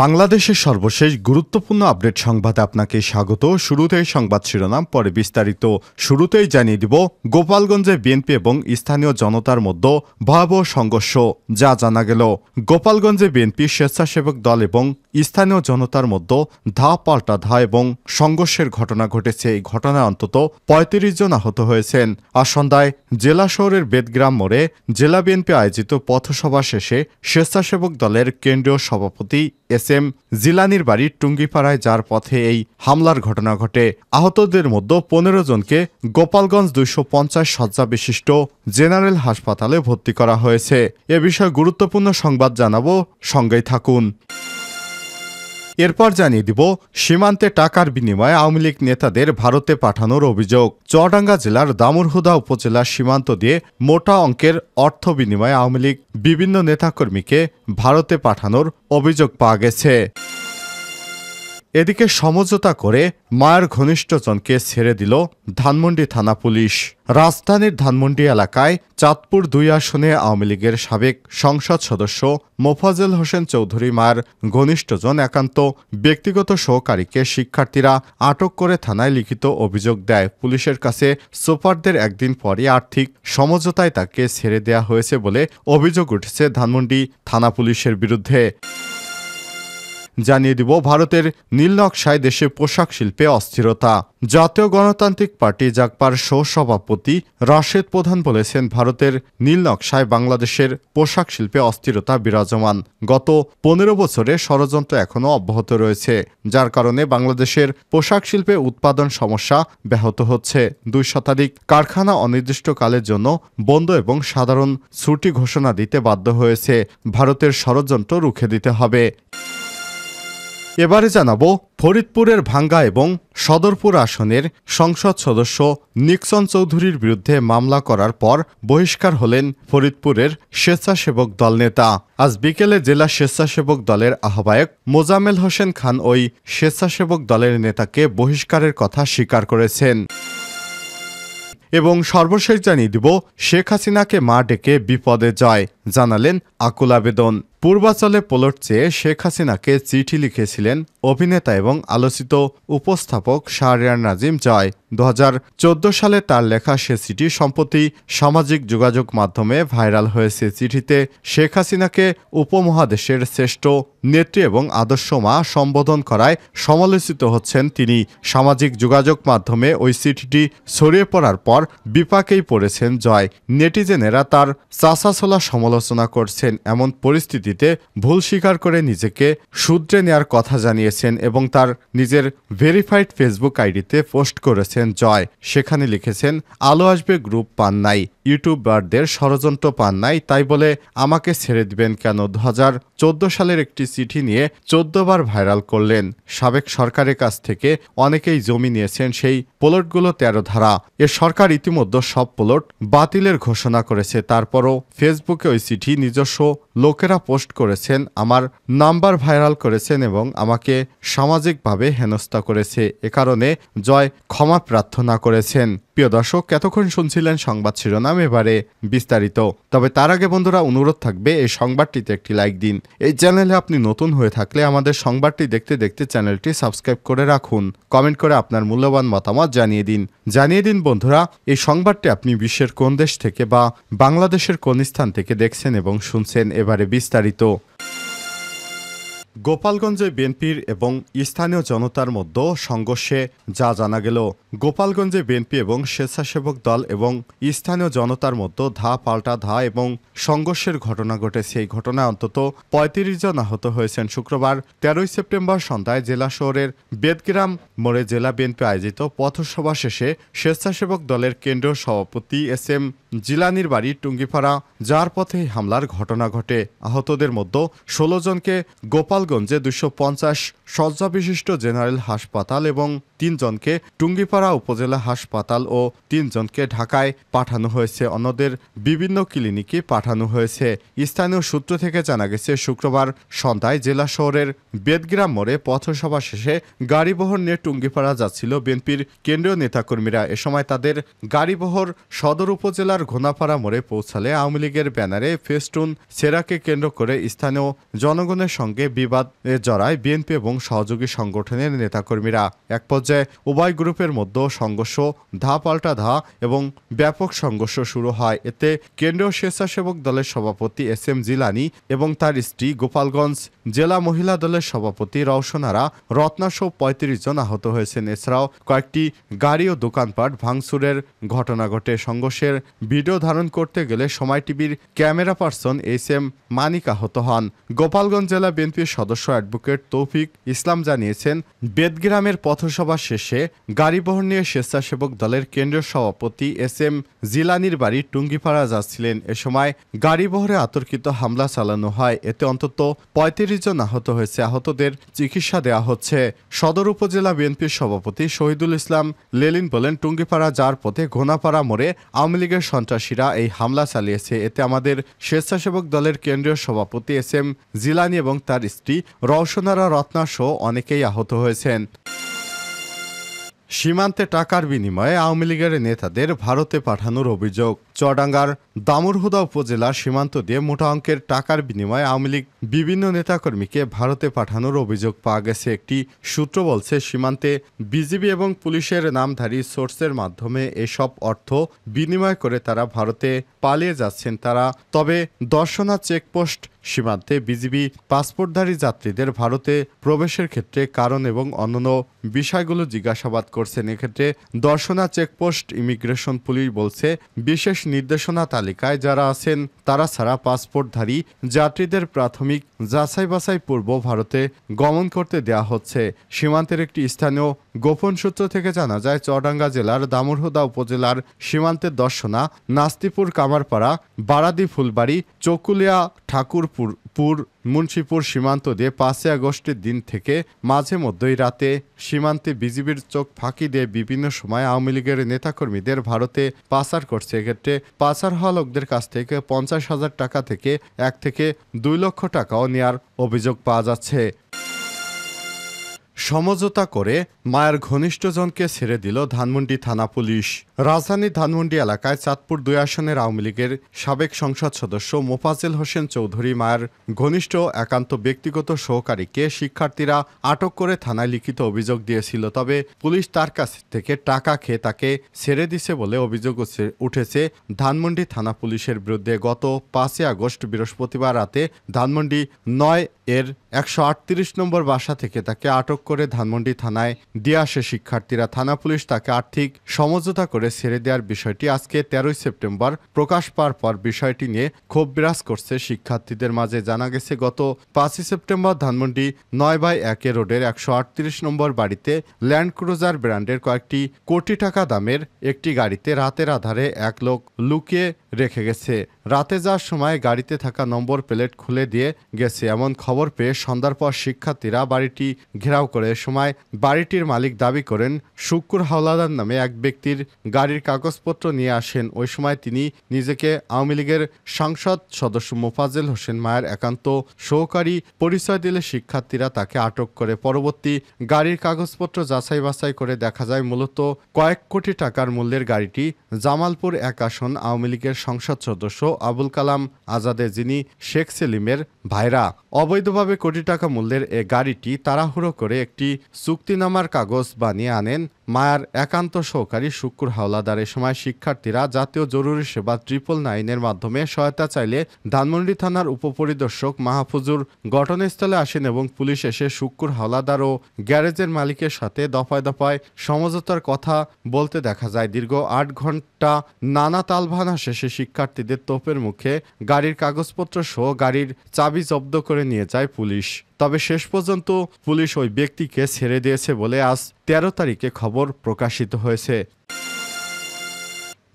বাংলাদেশের সর্বশেষ গুরুত্বপূর্ণ আপডেট সংবাদে আপনাকে স্বাগত শুরুতেই সংবাদ শিরোনাম পরে বিস্তারিত শুরুতেই জানিয়ে দিব গোপালগঞ্জে বিএনপি এবং স্থানীয় জনতার মধ্যে ভয়াবহ সংঘর্ষ যা জানা গেল গোপালগঞ্জে বিএনপি স্বেচ্ছাসেবক দল এবং স্থানীয় জনতার মধ্যে ধা পাল্টা ধা এবং সংঘর্ষের ঘটনা ঘটেছে এই ঘটনায় অন্তত পঁয়ত্রিশ জন আহত হয়েছেন আর সন্ধ্যায় জেলা শহরের বেদগ্রাম মোড়ে জেলা বিএনপি আয়োজিত পথসভা শেষে স্বেচ্ছাসেবক দলের কেন্দ্রীয় সভাপতি এস এম জিলানির বাড়ির টুঙ্গিপাড়ায় যার পথে এই হামলার ঘটনা ঘটে আহতদের মধ্যে পনেরো জনকে গোপালগঞ্জ দুইশো পঞ্চাশ সজ্জা বিশিষ্ট জেনারেল হাসপাতালে ভর্তি করা হয়েছে এ বিষয়ে গুরুত্বপূর্ণ সংবাদ জানাবো সঙ্গেই থাকুন এরপর জানিয়ে দিব সীমান্তে টাকার বিনিময়ে আওয়ামী লীগ নেতাদের ভারতে পাঠানোর অভিযোগ চুয়াডাঙ্গা জেলার দামুরহুদা উপজেলার সীমান্ত দিয়ে মোটা অঙ্কের অর্থ বিনিময়ে আওয়ামী লীগ বিভিন্ন নেতাকর্মীকে ভারতে পাঠানোর অভিযোগ পাওয়া গেছে এদিকে সমঝোতা করে মায়ের ঘনিষ্ঠজনকে ছেড়ে দিল ধানমন্ডি থানা পুলিশ রাজধানীর ধানমন্ডি এলাকায় চাঁদপুর দুই আসনে আওয়ামী লীগের সাবেক সংসদ সদস্য মোফাজেল হোসেন চৌধুরী মায়ের ঘনিষ্ঠজন একান্ত ব্যক্তিগত সহকারীকে শিক্ষার্থীরা আটক করে থানায় লিখিত অভিযোগ দেয় পুলিশের কাছে সোপারদের একদিন পরই আর্থিক সমঝোতায় তাকে ছেড়ে দেয়া হয়েছে বলে অভিযোগ উঠেছে ধানমন্ডি থানা পুলিশের বিরুদ্ধে জানিয়ে দিব ভারতের নীলনকশায় দেশে পোশাক শিল্পে অস্থিরতা জাতীয় গণতান্ত্রিক পার্টি জাগপার সহসভাপতি রাশেদ প্রধান বলেছেন ভারতের নীলনকশায় বাংলাদেশের পোশাক শিল্পে অস্থিরতা বিরাজমান গত পনেরো বছরে ষড়যন্ত্র এখনও অব্যাহত রয়েছে যার কারণে বাংলাদেশের পোশাক শিল্পে উৎপাদন সমস্যা ব্যাহত হচ্ছে দুই শতাধিক কারখানা অনির্দিষ্টকালের জন্য বন্ধ এবং সাধারণ ছুটি ঘোষণা দিতে বাধ্য হয়েছে ভারতের ষড়যন্ত্র রুখে দিতে হবে এবারে জানাব ফরিদপুরের ভাঙ্গা এবং সদরপুর আসনের সংসদ সদস্য নিক্সন চৌধুরীর বিরুদ্ধে মামলা করার পর বহিষ্কার হলেন ফরিদপুরের স্বেচ্ছাসেবক দল নেতা আজ বিকেলে জেলা স্বেচ্ছাসেবক দলের আহ্বায়ক মোজামেল হোসেন খান ওই স্বেচ্ছাসেবক দলের নেতাকে বহিষ্কারের কথা স্বীকার করেছেন এবং সর্বশেষ জানিয়ে দিব শেখ হাসিনাকে মা ডেকে বিপদে যায় জানালেন আকুল আবেদন পূর্বাচলে পোলট চেয়ে শেখ হাসিনাকে চিঠি লিখেছিলেন অভিনেতা এবং আলোচিত উপস্থাপক শাহরিয়ার নাজিম জয় দু সালে তার লেখা সে চিঠি সম্প্রতি সামাজিক যোগাযোগ মাধ্যমে ভাইরাল হয়েছে চিঠিতে শেখ হাসিনাকে উপমহাদেশের শ্রেষ্ঠ নেত্রী এবং আদর্শ মা সম্বোধন করায় সমালোচিত হচ্ছেন তিনি সামাজিক যোগাযোগ মাধ্যমে ওই চিঠিটি ছড়িয়ে পড়ার পর বিপাকেই পড়েছেন জয় নেটিজেনেরা তার চাষাছোলা সমালোচনা সমালোচনা করছেন এমন পরিস্থিতিতে ভুল স্বীকার করে নিজেকে শুধরে নেয়ার কথা জানিয়েছেন এবং তার নিজের ভেরিফাইড ফেসবুক আইডিতে পোস্ট করেছেন জয় সেখানে লিখেছেন আলো আসবে গ্রুপ পান নাই ইউটিউবারদের ষড়যন্ত্র পান নাই তাই বলে আমাকে ছেড়ে দিবেন কেন দু সালের একটি চিঠি নিয়ে চোদ্দবার ভাইরাল করলেন সাবেক সরকারের কাছ থেকে অনেকেই জমি নিয়েছেন সেই প্লটগুলো তেরো ধারা এ সরকার ইতিমধ্যে সব প্লট বাতিলের ঘোষণা করেছে তারপরও ফেসবুকে ওই চিঠি নিজস্ব লোকেরা পোস্ট করেছেন আমার নাম্বার ভাইরাল করেছেন এবং আমাকে সামাজিকভাবে হেনস্থা করেছে এ কারণে জয় ক্ষমা প্রার্থনা করেছেন প্রিয় দর্শক এতক্ষণ শুনছিলেন সংবাদ শিরোনাম এবারে বিস্তারিত তবে তার আগে বন্ধুরা অনুরোধ থাকবে এই সংবাদটিতে একটি লাইক দিন এই চ্যানেলে আপনি নতুন হয়ে থাকলে আমাদের সংবাদটি দেখতে দেখতে চ্যানেলটি সাবস্ক্রাইব করে রাখুন কমেন্ট করে আপনার মূল্যবান মতামত জানিয়ে দিন জানিয়ে দিন বন্ধুরা এই সংবাদটি আপনি বিশ্বের কোন দেশ থেকে বা বাংলাদেশের কোন স্থান থেকে দেখছেন এবং শুনছেন এবারে বিস্তারিত গোপালগঞ্জে বিএনপির এবং স্থানীয় জনতার মধ্যে সংঘর্ষে যা জানা গেল গোপালগঞ্জে বিএনপি এবং স্বেচ্ছাসেবক দল এবং স্থানীয় জনতার মধ্যে ধা পাল্টা ধা এবং সংঘর্ষের ঘটনা ঘটেছে এই ঘটনায় অন্তত পঁয়ত্রিশ জন আহত হয়েছেন শুক্রবার তেরোই সেপ্টেম্বর সন্ধ্যায় জেলা শহরের বেদগ্রাম মোড়ে জেলা বিএনপি আয়োজিত পথসভা শেষে স্বেচ্ছাসেবক দলের কেন্দ্রীয় সভাপতি এস এম জিলানির বাড়ি টুঙ্গিপাড়া যার পথে হামলার ঘটনা ঘটে আহতদের মধ্যে ষোলো জনকে গোপাল গোপালগঞ্জে দুশো পঞ্চাশ শয্যা বিশিষ্ট জেনারেল হাসপাতাল এবং তিনজনকে টুঙ্গিপাড়া উপজেলা হাসপাতাল ও তিনজনকে ঢাকায় পাঠানো হয়েছে অন্যদের বিভিন্ন ক্লিনিকে পাঠানো হয়েছে স্থানীয় সূত্র থেকে জানা গেছে শুক্রবার সন্ধ্যায় জেলা শহরের বেদগ্রাম মোড়ে পথসভা শেষে গাড়িবহর নিয়ে টুঙ্গিপাড়া যাচ্ছিল বিএনপির কেন্দ্রীয় নেতাকর্মীরা এ সময় তাদের গাড়িবহর সদর উপজেলার ঘোনাপাড়া মোড়ে পৌঁছালে আওয়ামী লীগের ব্যানারে ফেস্টুন সেরাকে কেন্দ্র করে স্থানীয় জনগণের সঙ্গে বিবাদ প্রতিবাদে জড়ায় বিএনপি এবং সহযোগী সংগঠনের নেতাকর্মীরা এক পর্যায়ে উভয় গ্রুপের মধ্যে সংঘর্ষ ধা পাল্টা ধা এবং ব্যাপক সংঘর্ষ শুরু হয় এতে কেন্দ্রীয় স্বেচ্ছাসেবক দলের সভাপতি এস এম জিলানি এবং তার স্ত্রী গোপালগঞ্জ জেলা মহিলা দলের সভাপতি রওশনারা রত্নাসহ পঁয়ত্রিশ জন আহত হয়েছেন এছাড়াও কয়েকটি গাড়ি ও দোকানপাট ভাঙচুরের ঘটনা ঘটে সংঘর্ষের ভিডিও ধারণ করতে গেলে সময় টিভির camera person S M Manik আহত হন গোপালগঞ্জ জেলা বিএনপির সদস্য অ্যাডভোকেট তৌফিক ইসলাম জানিয়েছেন বেদগ্রামের পথসভা শেষে গাড়িবহর নিয়ে স্বেচ্ছাসেবক দলের কেন্দ্রীয় সভাপতি এস এম জিলানির বাড়ি টুঙ্গিপাড়া যাচ্ছিলেন এ সময় গাড়িবহরে আতর্কিত হামলা চালানো হয় এতে অন্তত পঁয়ত্রিশ জন আহত হয়েছে আহতদের চিকিৎসা দেওয়া হচ্ছে সদর উপজেলা বিএনপির সভাপতি শহীদুল ইসলাম লেলিন বলেন টুঙ্গিপাড়া যার পথে ঘোনাপাড়া মোড়ে আওয়ামী লীগের সন্ত্রাসীরা এই হামলা চালিয়েছে এতে আমাদের স্বেচ্ছাসেবক দলের কেন্দ্রীয় সভাপতি এস এম জিলানি এবং তার স্ত্রী ছাত্রী রওশনারা রত্নাসহ অনেকেই আহত হয়েছেন সীমান্তে টাকার বিনিময়ে আওয়ামী লীগের নেতাদের ভারতে পাঠানোর অভিযোগ চডাঙ্গার দামুরহুদা উপজেলার সীমান্ত দিয়ে মোটা অঙ্কের টাকার বিনিময়ে আওয়ামী লীগ বিভিন্ন নেতাকর্মীকে ভারতে পাঠানোর অভিযোগ পাওয়া গেছে একটি সূত্র বলছে সীমান্তে বিজিবি এবং পুলিশের নামধারী সোর্সের মাধ্যমে এসব অর্থ বিনিময় করে তারা ভারতে পালিয়ে যাচ্ছেন তারা তবে দর্শনা চেকপোস্ট সীমান্তে বিজিবি পাসপোর্টধারী যাত্রীদের ভারতে প্রবেশের ক্ষেত্রে কারণ এবং অন্যান্য বিষয়গুলো জিজ্ঞাসাবাদ করছেন এক্ষেত্রে দর্শনা চেকপোস্ট ইমিগ্রেশন পুলিশ বলছে বিশেষ নির্দেশনা তালিকায় যারা আছেন তারা ছাড়া পাসপোর্টধারী যাত্রীদের প্রাথমিক যাচাই বাছাই পূর্ব ভারতে গমন করতে দেয়া হচ্ছে সীমান্তের একটি স্থানীয় গোপন সূত্র থেকে জানা যায় চডাঙ্গা জেলার দামুরহুদা উপজেলার সীমান্তের দর্শনা নাস্তিপুর কামারপাড়া বারাদি ফুলবাড়ি চকুলিয়া ঠাকুরপুর পুর মুন্সিপুর সীমান্ত দিয়ে পাঁচই আগস্টের দিন থেকে মাঝে মধ্যেই রাতে সীমান্তে বিজিবির চোখ ফাঁকি দিয়ে বিভিন্ন সময় আওয়ামী লীগের নেতাকর্মীদের ভারতে পাচার করছে এক্ষেত্রে পাচার হওয়া লোকদের কাছ থেকে পঞ্চাশ হাজার টাকা থেকে এক থেকে দুই লক্ষ টাকাও নেওয়ার অভিযোগ পাওয়া যাচ্ছে সমঝোতা করে মায়ের ঘনিষ্ঠজনকে ছেড়ে দিল ধানমন্ডি থানা পুলিশ রাজধানী ধানমন্ডি এলাকায় চাঁদপুর দুই আসনের আওয়ামী লীগের সাবেক সংসদ সদস্য মোফাজেল হোসেন চৌধুরী মায়ের ঘনিষ্ঠ একান্ত ব্যক্তিগত সহকারীকে শিক্ষার্থীরা আটক করে থানায় লিখিত অভিযোগ দিয়েছিল তবে পুলিশ তার কাছ থেকে টাকা খেয়ে তাকে ছেড়ে দিছে বলে অভিযোগ উঠেছে ধানমন্ডি থানা পুলিশের বিরুদ্ধে গত পাঁচই আগস্ট বৃহস্পতিবার রাতে ধানমন্ডি নয় এর একশো নম্বর বাসা থেকে তাকে আটক করে ধানমন্ডি থানায় দিয়ে আসে শিক্ষার্থীরা থানা পুলিশ তাকে আর্থিক সমঝোতা করে ছেড়ে দেওয়ার বিষয়টি আজকে তেরোই সেপ্টেম্বর প্রকাশ পাওয়ার পর বিষয়টি নিয়ে ক্ষোভ বিরাজ করছে শিক্ষার্থীদের মাঝে জানা গেছে গত পাঁচই সেপ্টেম্বর ধানমন্ডি নয় বাই একে রোডের একশো আটত্রিশ নম্বর বাড়িতে ল্যান্ড ক্রুজার ব্র্যান্ডের কয়েকটি কোটি টাকা দামের একটি গাড়িতে রাতের আধারে এক লোক লুকিয়ে রেখে গেছে রাতে যাওয়ার সময় গাড়িতে থাকা নম্বর প্লেট খুলে দিয়ে গেছে এমন খবর পেয়ে সন্ধ্যার পর শিক্ষার্থীরা বাড়িটি ঘেরাও করে করে এ সময় বাড়িটির মালিক দাবি করেন শুক্কুর হাওলাদার নামে এক ব্যক্তির গাড়ির কাগজপত্র নিয়ে আসেন ওই সময় তিনি নিজেকে আওয়ামী লীগের সাংসদ সদস্য মোফাজেল হোসেন মায়ের একান্ত সহকারী পরিচয় দিলে শিক্ষার্থীরা তাকে আটক করে পরবর্তী গাড়ির কাগজপত্র যাচাই বাছাই করে দেখা যায় মূলত কয়েক কোটি টাকার মূল্যের গাড়িটি জামালপুর এক আসন আওয়ামী লীগের সংসদ সদস্য আবুল কালাম আজাদে যিনি শেখ সেলিমের ভাইরা অবৈধভাবে কোটি টাকা মূল্যের এ গাড়িটি তাড়াহুড়ো করে একটি চুক্তিনামার কাগজ বানিয়ে আনেন মায়ার একান্ত সহকারী শুকুর হাওলাদার এ সময় শিক্ষার্থীরা জাতীয় জরুরি সেবা ট্রিপল নাইনের মাধ্যমে সহায়তা চাইলে ধানমন্ডি থানার উপপরিদর্শক মাহফুজুর ঘটনাস্থলে আসেন এবং পুলিশ এসে শুকুর হাওলাদার ও গ্যারেজের মালিকের সাথে দফায় দফায় সমঝোতার কথা বলতে দেখা যায় দীর্ঘ আট ঘন্টা নানা তালভানা শেষে শিক্ষার্থীদের তোপের মুখে গাড়ির কাগজপত্র সহ গাড়ির চাবি জব্দ করে নিয়ে যায় পুলিশ তবে শেষ পর্যন্ত পুলিশ ওই ব্যক্তিকে ছেড়ে দিয়েছে বলে আজ তেরো তারিখে খবর প্রকাশিত হয়েছে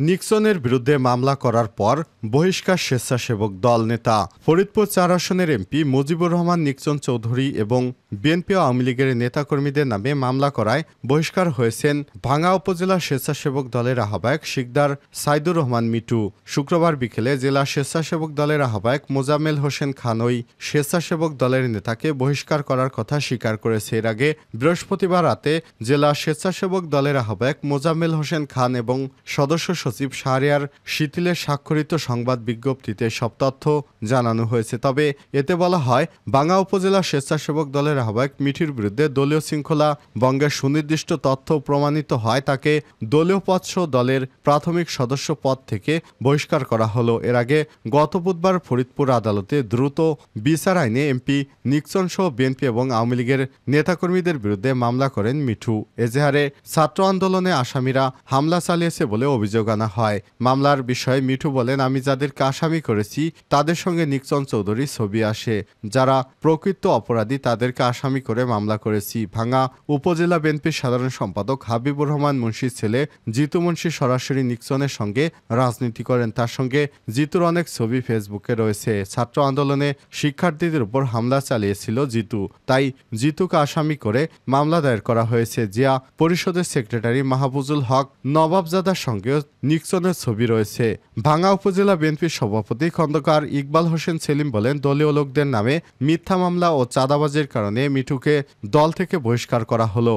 নিক্সনের বিরুদ্ধে মামলা করার পর বহিষ্কার স্বেচ্ছাসেবক দল নেতা ফরিদপুর চার আসনের এমপি মুজিবুর রহমান নিক্সন চৌধুরী এবং বিএনপি আওয়ামী লীগের নেতাকর্মীদের নামে মামলা করায় বহিষ্কার হয়েছেন ভাঙা উপজেলা স্বেচ্ছাসেবক দলের আহ্বায়ক শিকদার সাইদুর রহমান মিটু শুক্রবার বিকেলে জেলা স্বেচ্ছাসেবক দলের আহ্বায়ক মোজামেল হোসেন খানই স্বেচ্ছাসেবক দলের নেতাকে বহিষ্কার করার কথা স্বীকার করেছে এর আগে বৃহস্পতিবার রাতে জেলা স্বেচ্ছাসেবক দলের আহ্বায়ক মোজামেল হোসেন খান এবং সদস্য সচিব শাহরিয়ার শিথিলের স্বাক্ষরিত সংবাদ বিজ্ঞপ্তিতে সব তথ্য জানানো হয়েছে তবে এতে বলা হয় বাঙ্গা উপজেলা স্বেচ্ছাসেবক দলের আহ্বায়ক মিঠির বিরুদ্ধে দলীয় শৃঙ্খলা বঙ্গের সুনির্দিষ্ট তথ্য প্রমাণিত হয় তাকে দলীয় পদসহ দলের প্রাথমিক সদস্য পদ থেকে বহিষ্কার করা হলো এর আগে গত বুধবার ফরিদপুর আদালতে দ্রুত বিচার আইনে এমপি নিক্সন সহ বিএনপি এবং আওয়ামী লীগের নেতাকর্মীদের বিরুদ্ধে মামলা করেন মিঠু এজেহারে ছাত্র আন্দোলনে আসামিরা হামলা চালিয়েছে বলে অভিযোগ পরোয়ানা হয় মামলার বিষয়ে মিঠু বলেন আমি যাদেরকে আসামি করেছি তাদের সঙ্গে নিকচন চৌধুরী ছবি আসে যারা প্রকৃত অপরাধী তাদেরকে আসামি করে মামলা করেছি ভাঙ্গা উপজেলা বিএনপির সাধারণ সম্পাদক হাবিবুর রহমান মুন্সির ছেলে জিতু মুন্সি সরাসরি নিকচনের সঙ্গে রাজনীতি করেন তার সঙ্গে জিতুর অনেক ছবি ফেসবুকে রয়েছে ছাত্র আন্দোলনে শিক্ষার্থীদের উপর হামলা চালিয়েছিল জিতু তাই জিতুকে আসামি করে মামলা দায়ের করা হয়েছে জিয়া পরিষদের সেক্রেটারি মাহবুজুল হক নবাবজাদার সঙ্গে নিক্সনের ছবি রয়েছে ভাঙ্গা উপজেলা বিএনপির সভাপতি খন্দকার ইকবাল হোসেন সেলিম বলেন দলীয় লোকদের নামে মিথ্যা মামলা ও চাঁদাবাজির কারণে মিঠুকে দল থেকে বহিষ্কার করা হলো